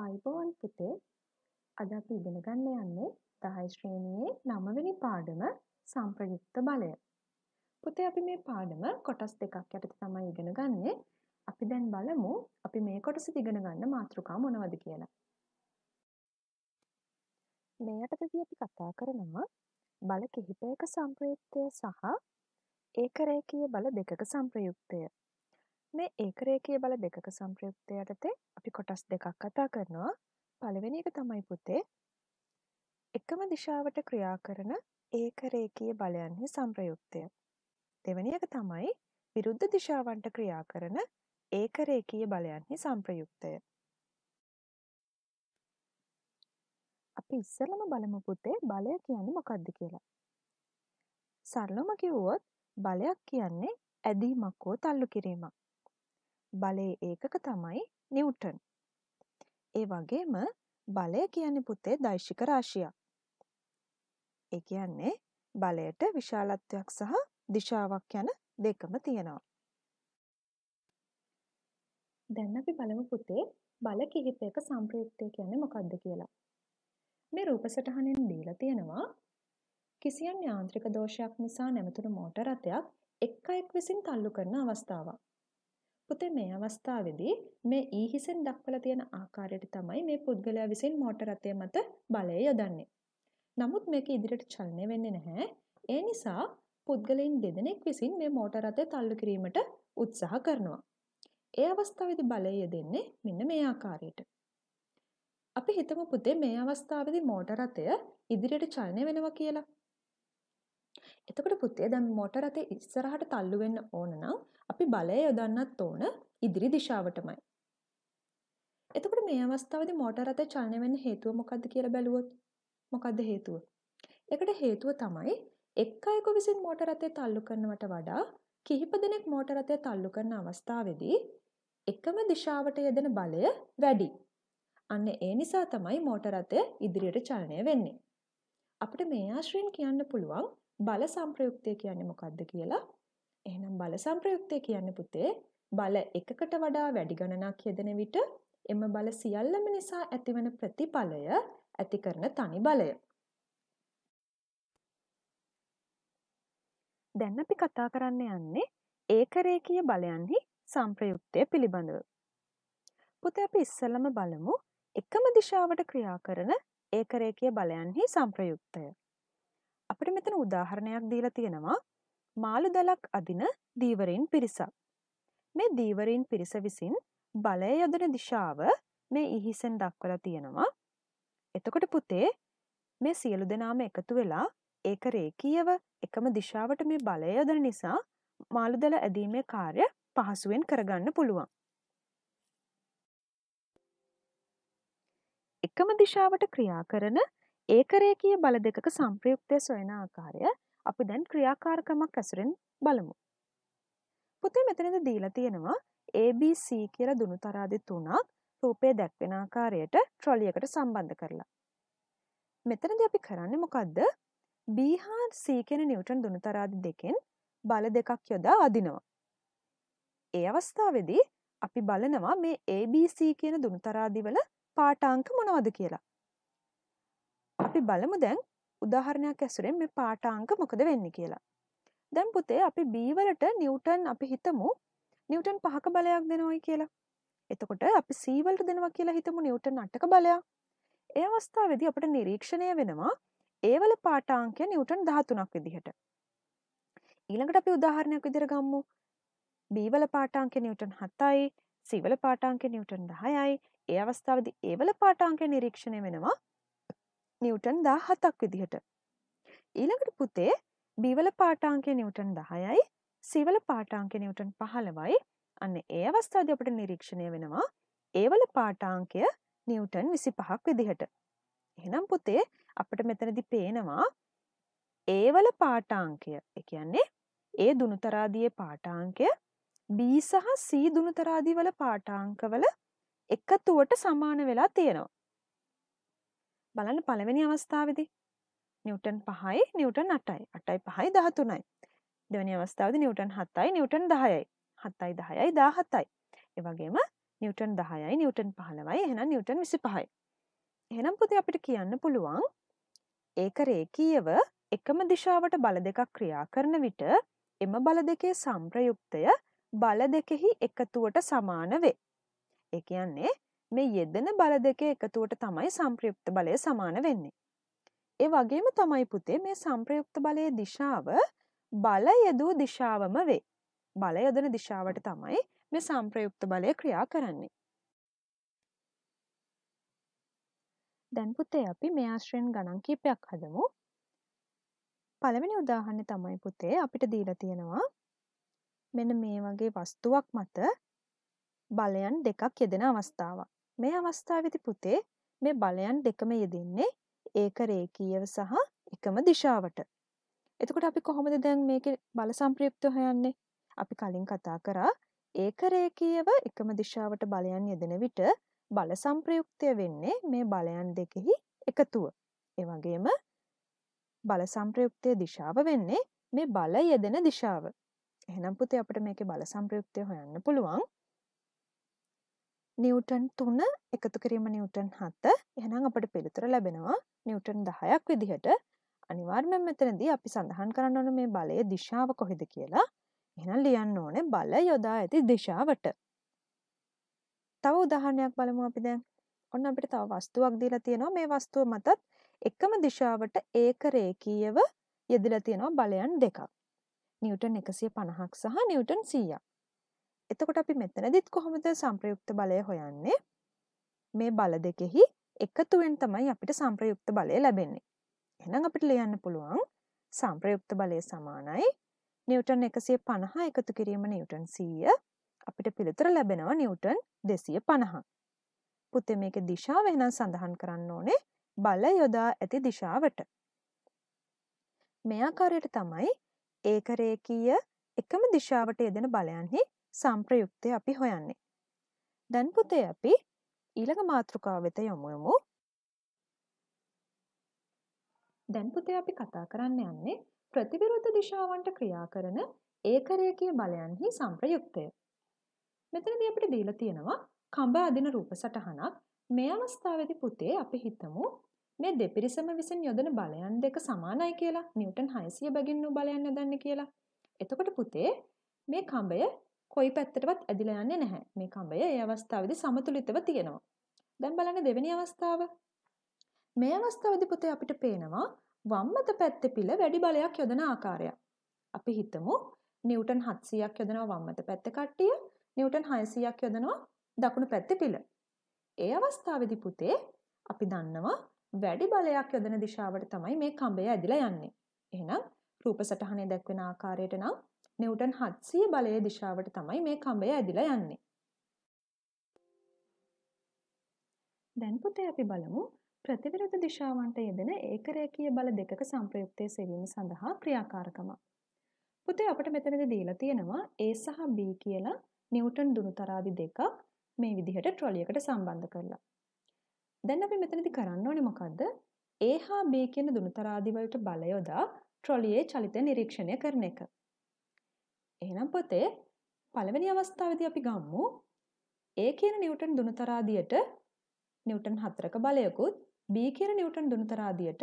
ආයුබෝවන් පුතේ අද අපි ඉගෙන ගන්න යන්නේ 10 ශ්‍රේණියේ 9 වෙනි පාඩම සම්ප්‍රයුක්ත බලය. පුතේ අපි මේ පාඩම කොටස් දෙකක් යටතේ තමයි ඉගෙන ගන්නෙ. අපි දැන් බලමු අපි මේ කොටසෙදි ඉගෙන ගන්න මාතෘකා මොනවද කියලා. මේ යටතේදී අපි කතා කරනවා බල කිහිපයක සම්ප්‍රයුක්තය සහ ඒකරේඛීය බල දෙකක සම්ප්‍රයුක්තය. මේ ඒකරේඛීය බල දෙකක සංප්‍රයුක්තය යටතේ අපි කොටස් දෙකක් කතා කරනවා. පළවෙනි එක තමයි පුතේ එකම දිශාවට ක්‍රියා කරන ඒකරේඛීය බලයන්හි සංප්‍රයුක්තය. දෙවෙනි එක තමයි විරුද්ධ දිශාවන්ට ක්‍රියා කරන ඒකරේඛීය බලයන්හි සංප්‍රයුක්තය. අපි ඉස්සෙල්ලම බලමු පුතේ බලය කියන්නේ මොකක්ද කියලා. සරලම කිව්වොත් බලයක් කියන්නේ ඇදීමක් හෝ තල්ලු කිරීමක්. බලයේ ඒකක තමයි නිව්ටන්. ඒ වගේම බලය කියන්නේ පුතේ දෛශික රාශියක්. ඒ කියන්නේ බලයට විශාලත්වයක් සහ දිශාවක් යන දෙකම තියෙනවා. දැන් අපි බලමු පුතේ බල කිහිපයක සම්ප්‍රයුක්තය කියන්නේ මොකක්ද කියලා. මේ රූප සටහනෙන් දීලා තියෙනවා කිසියම් යාන්ත්‍රික දෝෂයක් නිසා නැමතුණු මෝටර රථයක් එක් අයෙක් විසින් තල්ලු කරන අවස්ථාවක්. පුතේ මේ අවස්ථාවේදී මේ ඊහිසෙන් දක්වලා තියෙන ආකාරයට තමයි මේ පුද්ගලයා විසින් මෝටර රථය මත බලය යොදන්නේ. නමුත් මේක ඉදිරියට චලනය වෙන්නේ නැහැ. ඒ නිසා පුද්ගලයන් දෙදෙනෙක් විසින් මේ මෝටර රථය තල්ලු කිරීමට උත්සාහ කරනවා. ඒ අවස්ථාවේදී බලය යෙදෙන්නේ මෙන්න මේ ආකාරයට. අපි හිතමු පුතේ මේ අවස්ථාවේදී මෝටර රථය ඉදිරියට චලනය වෙනවා කියලා. එතකොට පුතේ දැන් මොටර රථය ඉස්සරහට තල්ලු වෙන්න ඕන නම් අපි බලය යොදන්නත් ඕන ඉදිරි දිශාවටමයි. එතකොට මේ අවස්ථාවේදී මොටර රථය චලනය වෙන්න හේතුව මොකද්ද කියලා බැලුවොත් මොකද්ද හේතුව? ඒකට හේතුව තමයි එක් අයෙකු විසින් මොටර රථය තල්ලු කරනවට වඩා කිහිප දෙනෙක් මෝටර රථය තල්ලු කරන අවස්ථාවේදී එකම දිශාවට යෙදෙන බලය වැඩි. අන්න ඒ නිසා තමයි මෝටර රථය ඉදිරියට චලනය වෙන්නේ. අපිට මේ ආශ්‍රයෙන් කියන්න පුළුවන් බල සංප්‍රයුක්තය කියන්නේ මොකක්ද කියලා. එහෙනම් බල සංප්‍රයුක්තය කියන්නේ පුතේ බල එකකට වඩා වැඩි ගණනක් යෙදෙන විට එම බල සියල්ලම නිසා ඇතිවන ප්‍රතිඵලය ඇති කරන තනි බලය. දැන් අපි කතා කරන්න යන්නේ ඒකරේඛීය බලයන්හි සංප්‍රයුක්තය පිළිබඳව. පුතේ අපි ඉස්සෙල්ලම බලමු එකම දිශාවට ක්‍රියා කරන ඒකරේඛීය බලයන්හි සංප්‍රයුක්තය. අපිට මෙතන උදාහරණයක් දීලා තියෙනවා මාළු දලක් අදින දීවරයින් පිරිසක්. මේ දීවරයින් පිරිස විසින් බලය යොදන දිශාව මේ ඉහිසෙන් දක්වලා තියෙනවා. එතකොට පුතේ මේ සියලු දෙනාම එකතු වෙලා ඒක රේඛීයව එකම දිශාවට මේ බලය යොදන නිසා මාළු දල ඇදීමේ කාර්ය පහසුවෙන් කරගන්න පුළුවන්. එකම දිශාවට ක්‍රියා කරන ඒකරේඛීය බල දෙකක සංප්‍රයුක්තය සොයන ආකාරය අපි දැන් ක්‍රියාකාරකමක් ඇසුරෙන් බලමු. පුතේ මෙතනද දීලා තියෙනවා ABC කියලා දුනු තරාදි තුනක් රූපය දැක්වෙන ආකාරයට ට්‍රොලියකට සම්බන්ධ කරලා. මෙතනදී අපි කරන්නේ මොකද්ද? B හා C කියන නිව්ටන් දුනු තරාදි දෙකෙන් බල දෙකක් යොදා අදිනවා. ඒ අවස්ථාවේදී අපි බලනවා මේ ABC කියන දුනු තරාදි වල පාඨාංක මොනවද කියලා. අපි බලමු දැන් උදාහරණයක් ඇසුරෙන් මේ පාටාංක මොකද වෙන්නේ කියලා. දැන් පුතේ අපි B වලට නිව්ටන් අපි හිතමු නිව්ටන් පහක බලයක් දෙනවයි කියලා. එතකොට අපි C වලට දෙනවා කියලා හිතමු නිව්ටන් 8ක බලයක්. ඒ අවස්ථාවේදී අපිට නිරීක්ෂණය වෙනවා ඒ වල පාටාංකය නිව්ටන් 13ක් විදිහට. ඊළඟට අපි උදාහරණයක් විදිහට ගමු. B වල පාටාංකය නිව්ටන් 7යි, C වල පාටාංකය නිව්ටන් 10යි. ඒ අවස්ථාවේදී A වල පාටාංකය නිරීක්ෂණය වෙනවා නිවටන් දා හතක් විදිහට. ඊළඟට පුතේ බිවල පාටාංකය නිවටන් දහයයි සිවල පාටාංකය නිවටන් පහළවයි අන්න ඒ අවස්ථාධ අපට නිරීක්ෂණය වෙනවා ඒවල පාටාංකය නිවටන් විසි පහක් විදිහට. එහෙනම් පුතේ අපට මෙතනදි පේනවා ඒවල පාටාංකය එකන්නේ ඒ දුනුතරාදිය පාටාංකය බී සහ සී දුනුතරාදිවල පාටාංකවල එකතුවට සමාන වෙලා තියෙනවා. බලන්න පළවෙනි අවස්ථාවද නිවටන් පහයි නිවටන් අටයි අටයි පහයි දහතුනයි දෙවනි අවස්ථාවද නිවටන් හත්තයි නිවටන් දහයයි හත්තයි දහයයි දාහතයි එවගේම නිවටන් දහයයි නිවටන් පහලවයි එහෙන නිවටන් විසි පහයි එහෙනම් පුති අපිට කියන්න පුළුවන් ඒක රේකීයව එකම දිශාවට බල දෙකක් ක්‍රියා කරන විට එම බල දෙකේ සම්ප්‍රයුක්තය බල දෙකෙහි එකතුවට සමාන වේ. ඒ කියන්නේ මේ යෙදෙන බල දෙකේ එකතුවට තමයි සංප්‍රයුක්ත බලය සමාන වෙන්නේ. ඒ වගේම තමයි පුතේ මේ සංප්‍රයුක්ත බලයේ දිශාව බල යෙදූ දිශාවම වේ. බල යොදන දිශාවට තමයි මේ සංප්‍රයුක්ත බලය ක්‍රියා කරන්නේ. දැන් පුතේ අපි මේ ආශ්‍රයෙන් ගණන් කීපයක් හදමු. පළවෙනි උදාහරණය තමයි පුතේ අපිට දීලා තියෙනවා මෙන්න මේ වගේ වස්තුවක් මත බලයන් දෙකක් යෙදෙන අවස්ථාවක්. මේ අවස්ථාවේදී පුතේ මේ බලයන් දෙකම යෙදෙන්නේ ඒක රේඛීයව සහ එකම දිශාවට. එතකොට අපි කොහොමද දැන් මේකේ බල සම්ප්‍රයුක්ත හොයන්නේ? අපි කලින් කතා කරා ඒක රේඛීයව එකම දිශාවට බලයන් යෙදෙන විට බල සම්ප්‍රයුක්තය වෙන්නේ මේ බලයන් දෙකෙහි එකතුව. ඒ වගේම බල සම්ප්‍රයුක්තයේ දිශාව වෙන්නේ මේ බල යෙදෙන දිශාව. එහෙනම් පුතේ අපිට මේකේ බල සම්ප්‍රයුක්තය හොයන්න පුළුවන්. නිවටන් තුන එකතු කිරීම නිවටන් හත එහනම් අපට පිළිතුර ලැබෙනවා නිවටන් දහයක් විදිහට අනිවාර්මෙන් මෙතනදී අපි සඳහන් කරන්න ඕන මේ බලය දිශාව කොහෙද කියලා එහෙනම් ලියන්න ඕනේ බල යොදා ඇති දිශාවට තව උදාහරණයක් බලමු අපි දැන් ඔන්න අපිට තව වස්තුවක් දීලා තියෙනවා මේ වස්තුව මතත් එකම දිශාවට ඒක රේඛීයව යෙදලා තියෙනවා බලයන් දෙකක් නිවටන් 150ක් සහ නිවටන් 100ක් එතකොට අපි මෙතනදිත් කොහොමද සම්ප්‍රයුක්ත බලය හොයන්නේ? මේ බල දෙකෙහි එකතුවෙන් තමයි අපිට සම්ප්‍රයුක්ත බලය ලැබෙන්නේ. එහෙනම් අපිට ලියන්න පුළුවන් සම්ප්‍රයුක්ත බලය සමානයි නිව්ටන් 150 එකතු කිරීම නිව්ටන් 100 අපිට පිළිතුර ලැබෙනවා නිව්ටන් 250. පුතේ මේකේ දිශාව එහෙනම් සඳහන් කරන්න ඕනේ බල යොදා ඇති දිශාවට. මේ ආකාරයට තමයි ඒකරේකීය එකම දිශාවට යෙදෙන බලයන්හි සම්ප්‍රයුක්තය අපි හොයන්නේ. දැන් පුතේ අපි ඊළඟ මාතෘකාව වෙත යොමු යමු. දැන් පුතේ අපි කතා කරන්න යන්නේ ප්‍රතිවිරුද්ධ දිශාවන්ට ක්‍රියා කරන ඒකරේඛීය බලයන්හි සම්ප්‍රයුක්තය. මෙතනදී අපිට දීලා තියෙනවා කඹ අදින රූප සටහනක්. මේ අවස්ථාවේදී පුතේ අපි හිතමු මේ දෙපිරිසම විසින් යොදන බලයන් දෙක සමානයි කියලා නිව්ටන් 600 බැගින් නෝ බලයන් යොදන්නේ කියලා. එතකොට පුතේ මේ කඹය කොයි පැත්තටවත් ඇදිලා යන්නේ නැහැ. මේ කඹය ඒ අවස්ථාවේදී සමතුලිතව තියෙනවා. දැන් බලන්න දෙවෙනි අවස්ථාව. මේ අවස්ථාවේදී පුතේ අපිට පේනවා වම්මත පැත්තේ පිළ වැඩි බලයක් යොදන ආකාරය. අපි හිතමු නිව්ටන් 700ක් යොදනවා වම්මත පැත්තේ කට්ටිය, නිව්ටන් 600ක් යොදනවා දකුණු පැත්තේ පිළ. ඒ අවස්ථාවේදී පුතේ අපි දන්නවා වැඩි බලයක් යොදන දිශාවට තමයි මේ කඹය ඇදිලා යන්නේ. එහෙනම් රූප සටහනේ දැක්වෙන ආකාරයට නම් නිව්ටන් 700 බලයේ දිශාවට තමයි මේ කඹය ඇදිලා යන්නේ. දැන් පුතේ අපි බලමු ප්‍රතිවිරුද්ධ දිශාවන්ට යෙදෙන ඒකරේඛීය බල දෙකක සංප්‍රයුක්තයේ සෙවීම සඳහා ක්‍රියාකාරකම. පුතේ අපිට මෙතනදී දීලා තියෙනවා A සහ B කියලා නිව්ටන් දුනුතරාදි දෙකක් මේ විදිහට ට්‍රොලියකට සම්බන්ධ කරලා. දැන් අපි මෙතනදී කරන්න ඕනේ මොකද්ද? A හා B කියන දුනුතරාදි වලට බලය යොදා ට්‍රොලියේ චලිතය නිරීක්ෂණය කරන එක. එහෙනම් පොතේ පළවෙනි අවස්ථාවේදී අපි ගම්මු A කියන නිව්ටන් දුනතරාදියට නිව්ටන් 4ක බලයකුත් B කියන නිව්ටන් දුනතරාදියට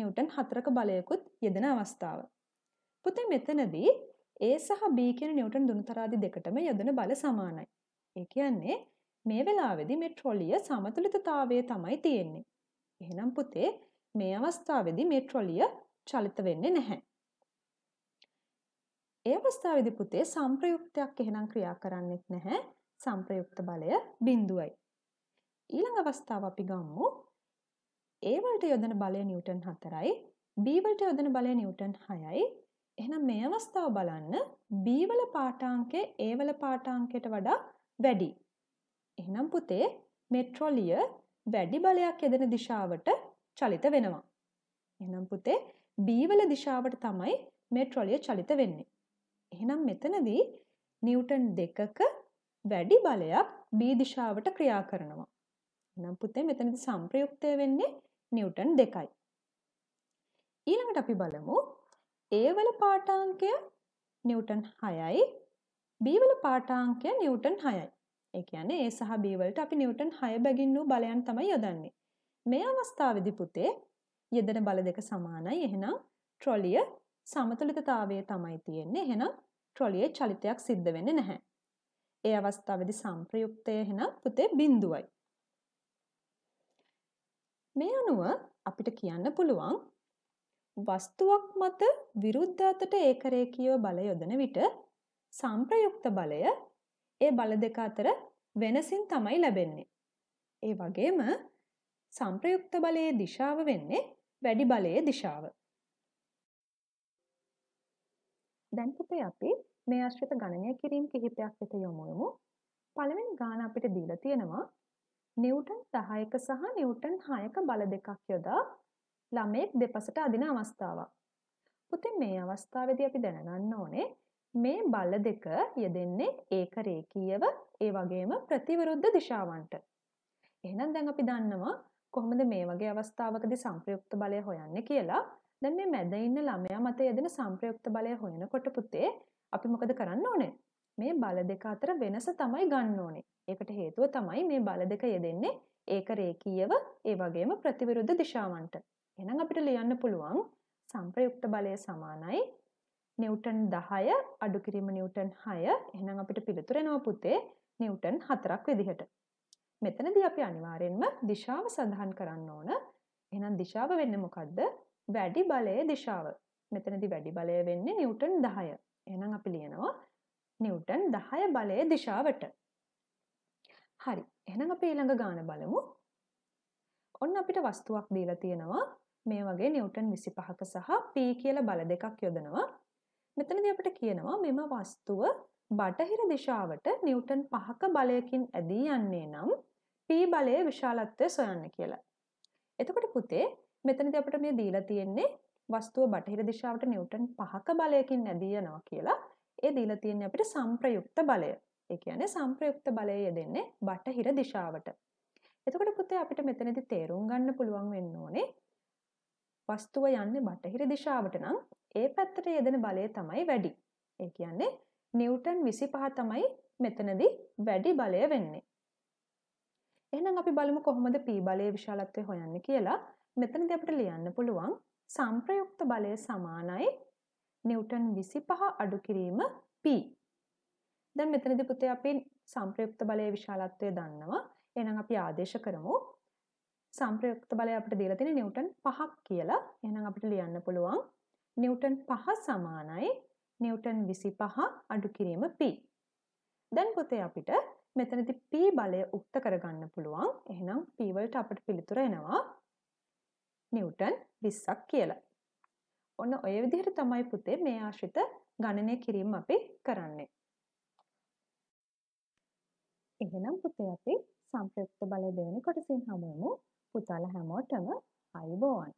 නිව්ටන් 4ක බලයකුත් යෙදෙන අවස්ථාව. පුතේ මෙතනදී A සහ B කියන නිව්ටන් දුනතරාදි දෙකටම යෙදෙන බල සමානයි. ඒ කියන්නේ මේ වෙලාවේදී මේ ට්‍රොලිය සමතුලිතතාවයේ තමයි තියෙන්නේ. එහෙනම් පුතේ මේ අවස්ථාවේදී මේ ට්‍රොලිය චලිත වෙන්නේ නැහැ. ඒ අවස්ථාවේදී පුතේ සංප්‍රයුක්තයක් එහෙනම් ක්‍රියා කරන්නෙත් නැහැ. සංප්‍රයුක්ත බලය බිඳුවයි. ඊළඟ අවස්ථාව අපි ගමු. A වලට යොදන බලය නිව්ටන් 4යි, B වලට යොදන බලය නිව්ටන් 6යි. එහෙනම් මේ අවස්ථාව බලන්න B වල පාඨාංකය A වල පාඨාංකයට වඩා වැඩි. එහෙනම් පුතේ මේ ට්‍රොලිය වැඩි බලයක් යදෙන දිශාවට චලිත වෙනවා. එහෙනම් පුතේ B වල දිශාවට තමයි මේ ට්‍රොලිය චලිත වෙන්නේ. එහෙනම් මෙතනදී නිවටන් දෙකක වැඩි බලයක් B දිශාවට ක්‍රියා කරනවා. එහෙනම් පුතේ මෙතනදී සංප්‍රයුක්තය වෙන්නේ නිවටන් දෙකයි. ඊළඟට අපි බලමු A වල පාඨාංකය නිවටන් 6යි B වල පාඨාංකය නිවටන් 6යි. ඒ කියන්නේ A සහ B වලට අපි නිවටන් 6 බැගින් වූ බලයන් තමයි යොදන්නේ. මේ අවස්ථාවේදී පුතේ යෙදෙන බල දෙක සමානයි. එහෙනම් ට්‍රොලිය සමතුලිතතාවයේ තමයි තියෙන්නේ. එහෙනම් ට්‍රොලියේ චලිතයක් සිද්ධ වෙන්නේ නැහැ. ඒ අවස්ථාවේදී සංප්‍රයුක්තය එහෙනම් පුතේ බිඳුවයි. මේ අනුව අපිට කියන්න පුළුවන් වස්තුවක් මත විරුද්ධ අතට ඒකරේඛීය බලය යොදන විට සංප්‍රයුක්ත බලය ඒ බල දෙක අතර වෙනසින් තමයි ලැබෙන්නේ. ඒ වගේම සංප්‍රයුක්ත බලයේ දිශාව වෙන්නේ වැඩි බලයේ දිශාව. දැන් පුතේ අපි මේ ආශ්‍රිත ගණනය කිරීම් කිහිපයක් වෙත යොමු වෙමු. පළවෙනි ගාන අපිට දීලා තියෙනවා නිව්ටන් 10ක සහ නිව්ටන් 6ක බල දෙකක් යොදා ළමයෙක් දෙපසට අදින අවස්ථාවක්. පුතේ මේ අවස්ථාවේදී අපි දැනගන්න ඕනේ මේ බල දෙක යෙදෙන්නේ ඒක රේඛීයව ඒ වගේම ප්‍රතිවිරුද්ධ දිශාවන්ට. එහෙනම් දැන් අපි දන්නවා කොහොමද මේ වගේ අවස්ථාවකදී සංප්‍රයුක්ත බලය හොයන්නේ කියලා. දැන් මේ මැද ඉන්න ළමයා මත යෙදෙන සංප්‍රයුක්ත බලය හොයනකොට පුතේ අපි මොකද කරන්න ඕනේ? මේ බල දෙක අතර වෙනස තමයි ගන්න ඕනේ. ඒකට හේතුව තමයි මේ බල දෙක යෙදෙන්නේ ඒක රේඛීයව ඒ වගේම ප්‍රතිවිරුද්ධ දිශාවන්ට. එහෙනම් අපිට ලියන්න පුළුවන් සංප්‍රයුක්ත බලය සමානයි නිව්ටන් 10 අඩු කිරීම නිව්ටන් 6 එහෙනම් අපිට පිළිතුර එනවා පුතේ නිව්ටන් 4ක් විදිහට. මෙතනදී අපි අනිවාර්යෙන්ම දිශාව සඳහන් කරන්න ඕන. එහෙනම් දිශාව වෙන්නේ මොකද්ද? වැඩි බලයේ දිශාව. මෙතනදි වැඩි බලය වෙන්නේ නිව්ටන් 10. එහෙනම් අපි ලියනවා නිව්ටන් 10 බලයේ දිශාවට. හරි. එහෙනම් අපි ඊළඟ ගාන බලමු. ඔන්න අපිට වස්තුවක් දීලා තියෙනවා මේ වගේ නිව්ටන් 25ක සහ p කියලා බල දෙකක් යොදනවා. මෙතනදී අපිට කියනවා මෙම වස්තුව බටහිර දිශාවට නිව්ටන් 5ක බලයකින් ඇදී යන්නේ නම් p බලයේ විශාලත්වය සොයන්න කියලා. එතකොට පුතේ මෙතනදී අපිට මේ දීලා තියෙන්නේ වස්තුව බටහිර දිශාවට නිව්ටන් 5ක බලයකින් ඇදී යනවා කියලා. ඒ දීලා තියෙන්නේ අපිට සංප්‍රයුක්ත බලය. ඒ කියන්නේ සංප්‍රයුක්ත බලය යෙදෙන්නේ බටහිර දිශාවට. එතකොට පුතේ අපිට මෙතනදි තේරුම් ගන්න පුළුවන් වෙන්න ඕනේ වස්තුව යන්නේ බටහිර දිශාවට නම් ඒ පැත්තට යෙදෙන බලය තමයි වැඩි. ඒ කියන්නේ නිව්ටන් 25 තමයි මෙතනදි වැඩි බලය වෙන්නේ. එහෙනම් අපි බලමු කොහොමද P බලයේ විශාලත්වය හොයන්නේ කියලා. මෙතනදී අපිට ලියන්න පුළුවන් සංප්‍රයුක්ත බලය සමානයි නිව්ටන් 25 අඩු කිරීම P. දැන් මෙතනදී පුතේ අපි සංප්‍රයුක්ත බලයේ විශාලත්වය දන්නවා. එහෙනම් අපි ආදේශ කරමු සංප්‍රයුක්ත බලය අපිට දීලා තියෙන්නේ නිව්ටන් 5ක් කියලා. එහෙනම් අපිට ලියන්න පුළුවන් නිව්ටන් 5 සමානයි නිව්ටන් 25 අඩු කිරීම P. දැන් පුතේ අපිට මෙතනදී P බලය උක්ත කරගන්න පුළුවන්. එහෙනම් P වලට අපිට පිළිතුර එනවා නිව්ටන් 20ක් කියලා. ඔන්න ඔය විදිහට තමයි පුතේ මේ ආශ්‍රිත ගණනය කිරීම අපි කරන්නේ. එහෙනම් පුතේ අපි සංයුක්ත බලය දෙවෙනි කොටසින් හමුවෙමු. පුතාලා හැමෝටම අයුබෝවන්.